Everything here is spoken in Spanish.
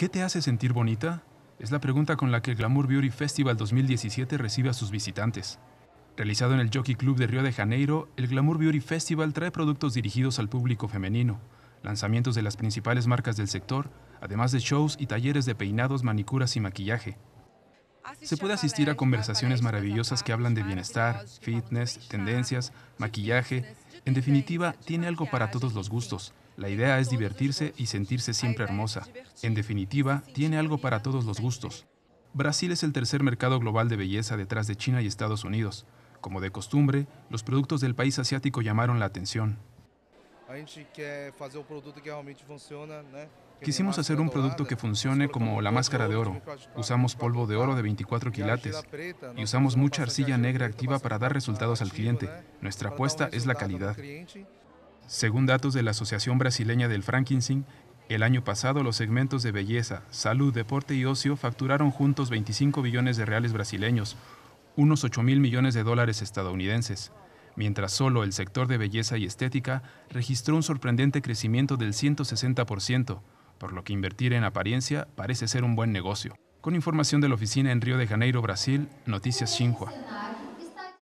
¿Qué te hace sentir bonita? Es la pregunta con la que el Glamour Beauty Festival 2017 recibe a sus visitantes. Realizado en el Jockey Club de Río de Janeiro, el Glamour Beauty Festival trae productos dirigidos al público femenino, lanzamientos de las principales marcas del sector, además de shows y talleres de peinados, manicuras y maquillaje. Se puede asistir a conversaciones maravillosas que hablan de bienestar, fitness, tendencias, maquillaje, en definitiva, tiene algo para todos los gustos. La idea es divertirse y sentirse siempre hermosa. En definitiva, tiene algo para todos los gustos. Brasil es el tercer mercado global de belleza detrás de China y Estados Unidos. Como de costumbre, los productos del país asiático llamaron la atención. Quisimos hacer un producto que funcione como la máscara de oro. Ah, usamos polvo de oro de 24 ah, quilates y usamos mucha arcilla negra activa para dar resultados al cliente. Nuestra apuesta es la calidad. Según datos de la Asociación Brasileña del Frankenstein, el año pasado los segmentos de belleza, salud, deporte y ocio facturaron juntos 25 billones de reales brasileños, unos 8 mil millones de dólares estadounidenses mientras solo el sector de belleza y estética registró un sorprendente crecimiento del 160%, por lo que invertir en apariencia parece ser un buen negocio. Con información de la oficina en Río de Janeiro, Brasil, Noticias Xinhua.